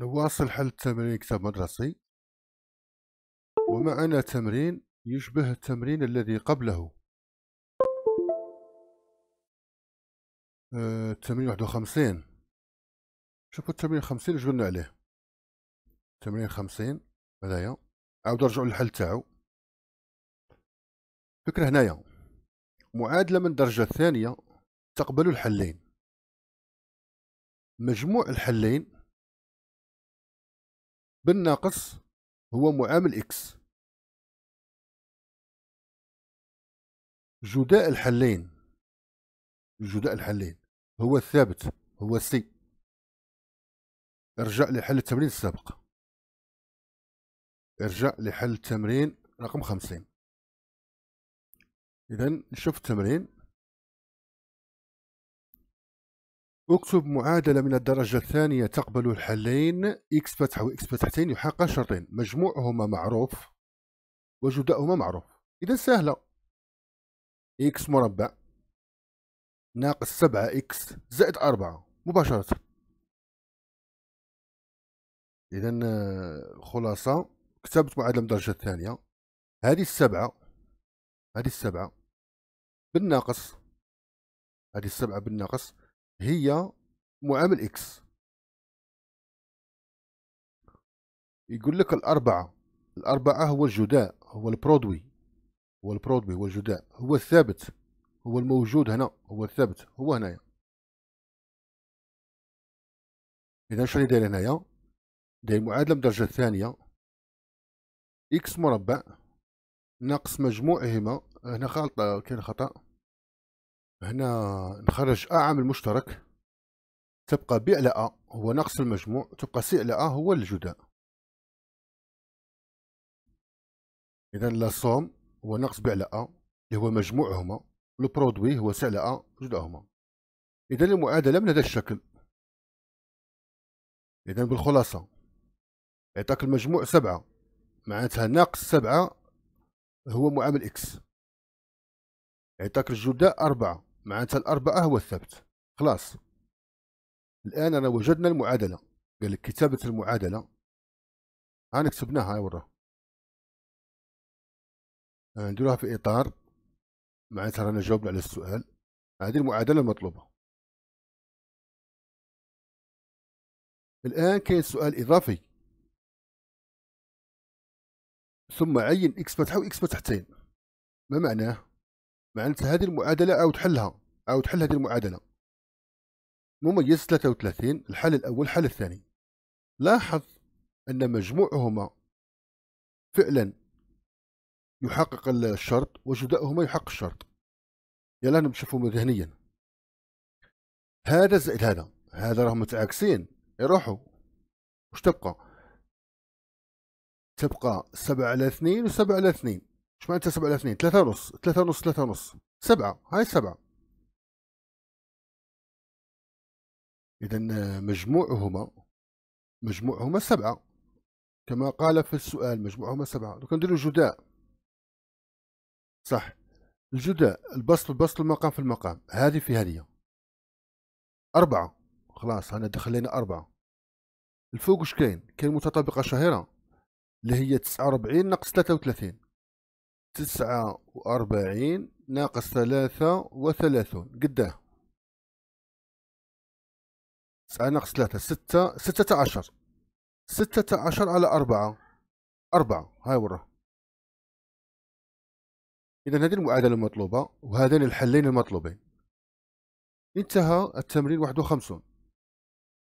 نواصل حل تمرين كتاب مدرسي ومعنا تمرين يشبه التمرين الذي قبله آه، التمرين 51 شوفوا التمرين 50 وش قلنا عليه التمرين 50 هذايا عاودو رجعوا للحل تاعو فكرة هنايا معادلة من درجة ثانية تقبل الحلين مجموع الحلين بالناقص هو معامل إكس جداء الحلين جداء الحلين هو الثابت هو سي ارجع لحل التمرين السابق ارجع لحل التمرين رقم خمسين إذا نشوف التمرين اكتب معادلة من الدرجة الثانية تقبل الحلين x فتحة و x فتحتين يحقق شرطين مجموعهما معروف وجداؤهما معروف إذا سهلة x مربع ناقص سبعة x زائد أربعة مباشرة إذا آه، خلاصة كتبت معادلة من الدرجة الثانية هذه السبعة هذه السبعة بالناقص هذه السبعة بالناقص هي معامل اكس يقول لك الأربعة الأربعة هو الجداء هو البرودوي هو البرودوي هو الجداء هو الثابت هو الموجود هنا هو الثابت هو هنايا إذا شنو داير هنايا داير معادلة من الدرجة الثانية إكس مربع ناقص مجموعهما هنا خالطة كاين خطأ هنا نخرج أ آه، عامل مشترك تبقى ب على أ هو ناقص المجموع تبقى سي على أ هو الجداء إذا لا صوم هو ناقص ب على أ اللي هو مجموعهما البرودوي هو سي على أ جداءهما إذا المعادلة من هذا الشكل إذا بالخلاصة يعطيك المجموع سبعة معناتها ناقص سبعة هو معامل إكس يعطيك الجداء أربعة معناتها الأربعة هو الثبت خلاص الآن أنا وجدنا المعادلة قال لك كتابة المعادلة هاني كتبناها ورا آه، نديروها في إطار معناتها رانا جاوبنا على السؤال هذه المعادلة المطلوبة الآن كاين سؤال إضافي ثم عين إكس فتحة وإكس فتحتين ما معناه؟ معناتها هذه المعادلة عاود حلها عاود تحل هذه المعادله مميز 33 الحل الاول الحل الثاني لاحظ ان مجموعهما فعلا يحقق الشرط وجداؤهما يحقق الشرط يلا نشوفهم ذهنيا هذا زائد هذا هذا راهم متعاكسين يروحوا واش تبقى تبقى سبعة على اثنين وسبعة على اثنين اش معناتها سبعة على اثنين ثلاثة ونص ثلاثة ونص ثلاثة ونص سبعة هاي سبعة إذا مجموعهما مجموعهما سبعة كما قال في السؤال مجموعهما سبعة دوك نديرو جداء صح الجداء البسط البسط المقام في المقام هذه في هذه أربعة خلاص أنا دخلنا أربعة الفوق واش كاين كاين متطابقة شهيرة اللي هي تسعة وربعين ناقص ثلاثة وثلاثين تسعة وأربعين ناقص ثلاثة وثلاثون قداه تسعة ناقص ستة عشر ستة عشر على أربعة أربعة هاي ورا إذا هذه المعادلة المطلوبة وهذين الحلين المطلوبين انتهى التمرين واحد وخمسون